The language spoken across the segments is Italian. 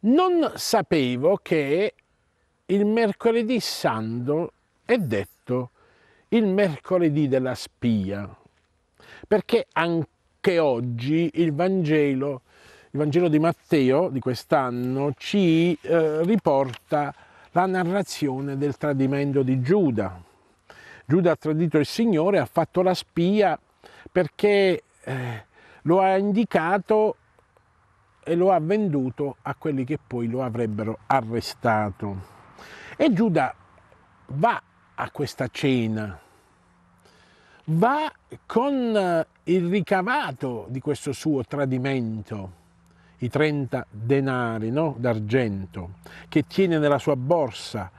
Non sapevo che il mercoledì santo è detto il mercoledì della spia, perché anche oggi il Vangelo, il Vangelo di Matteo di quest'anno ci eh, riporta la narrazione del tradimento di Giuda. Giuda ha tradito il Signore, ha fatto la spia perché eh, lo ha indicato e lo ha venduto a quelli che poi lo avrebbero arrestato. E Giuda va a questa cena, va con eh, il ricavato di questo suo tradimento, i 30 denari no? d'argento, che tiene nella sua borsa,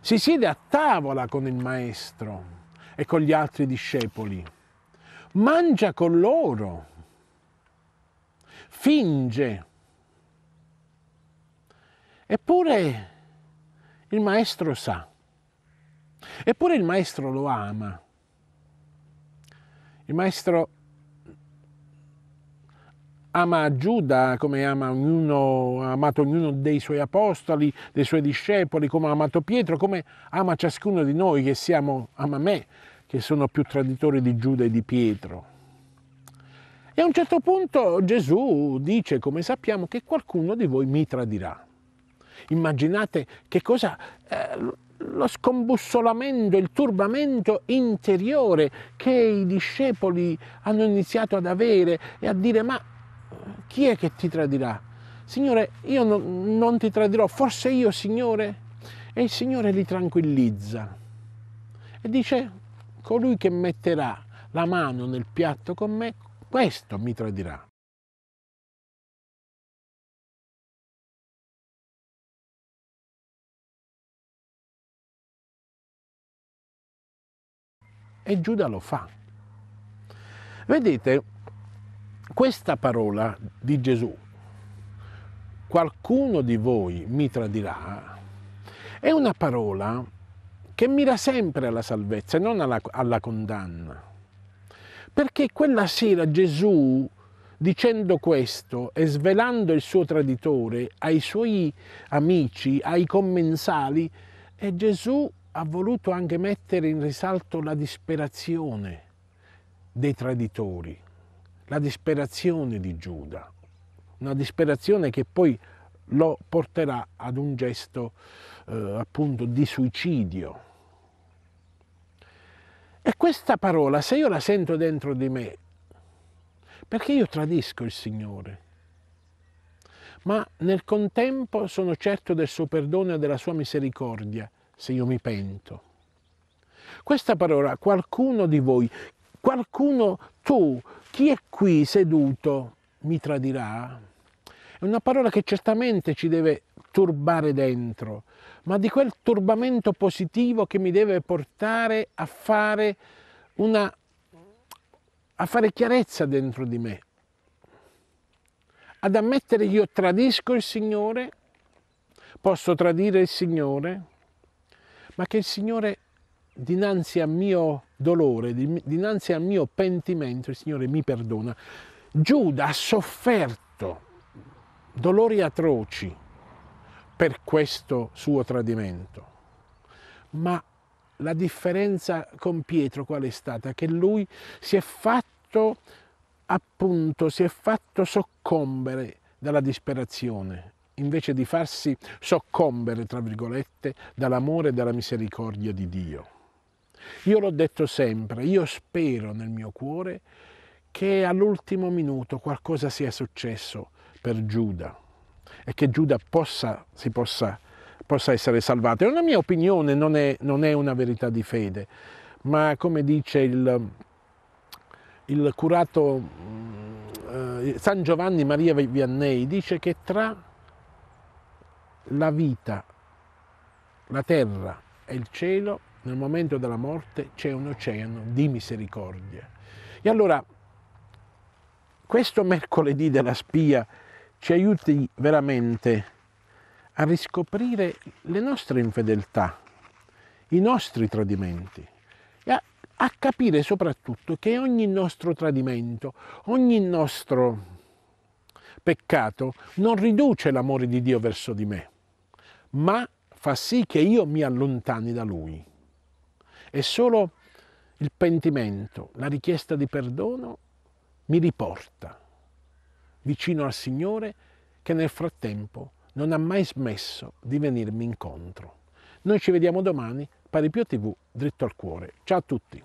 si siede a tavola con il maestro e con gli altri discepoli, mangia con loro finge. Eppure il maestro sa, eppure il maestro lo ama. Il maestro ama Giuda come ama ognuno, ha amato ognuno dei suoi apostoli, dei suoi discepoli, come ha amato Pietro, come ama ciascuno di noi che siamo, ama me, che sono più traditori di Giuda e di Pietro. E a un certo punto Gesù dice, come sappiamo, che qualcuno di voi mi tradirà. Immaginate che cosa... Eh, lo scombussolamento, il turbamento interiore che i discepoli hanno iniziato ad avere e a dire ma eh, chi è che ti tradirà? Signore, io non, non ti tradirò, forse io, Signore? E il Signore li tranquillizza e dice colui che metterà la mano nel piatto con me, questo mi tradirà. E Giuda lo fa. Vedete, questa parola di Gesù, qualcuno di voi mi tradirà, è una parola che mira sempre alla salvezza e non alla, alla condanna. Perché quella sera Gesù, dicendo questo e svelando il suo traditore ai suoi amici, ai commensali, Gesù ha voluto anche mettere in risalto la disperazione dei traditori, la disperazione di Giuda, una disperazione che poi lo porterà ad un gesto eh, appunto di suicidio. E questa parola, se io la sento dentro di me, perché io tradisco il Signore, ma nel contempo sono certo del suo perdono e della sua misericordia, se io mi pento. Questa parola, qualcuno di voi, qualcuno tu, chi è qui seduto, mi tradirà, è una parola che certamente ci deve turbare dentro, ma di quel turbamento positivo che mi deve portare a fare, una, a fare chiarezza dentro di me, ad ammettere che io tradisco il Signore, posso tradire il Signore, ma che il Signore dinanzi al mio dolore, dinanzi al mio pentimento, il Signore mi perdona. Giuda ha sofferto dolori atroci, per questo suo tradimento. Ma la differenza con Pietro qual è stata? Che lui si è fatto appunto, si è fatto soccombere dalla disperazione, invece di farsi soccombere, tra virgolette, dall'amore e dalla misericordia di Dio. Io l'ho detto sempre, io spero nel mio cuore che all'ultimo minuto qualcosa sia successo per Giuda e che Giuda possa, si possa, possa essere salvato. È una mia opinione, non è, non è una verità di fede, ma come dice il, il curato mm, eh, San Giovanni Maria Vianney, dice che tra la vita, la terra e il cielo, nel momento della morte c'è un oceano di misericordia. E allora, questo mercoledì della spia ci aiuti veramente a riscoprire le nostre infedeltà, i nostri tradimenti e a, a capire soprattutto che ogni nostro tradimento, ogni nostro peccato non riduce l'amore di Dio verso di me, ma fa sì che io mi allontani da Lui. E solo il pentimento, la richiesta di perdono mi riporta vicino al Signore che nel frattempo non ha mai smesso di venirmi incontro. Noi ci vediamo domani, Pari Pio TV, dritto al cuore. Ciao a tutti!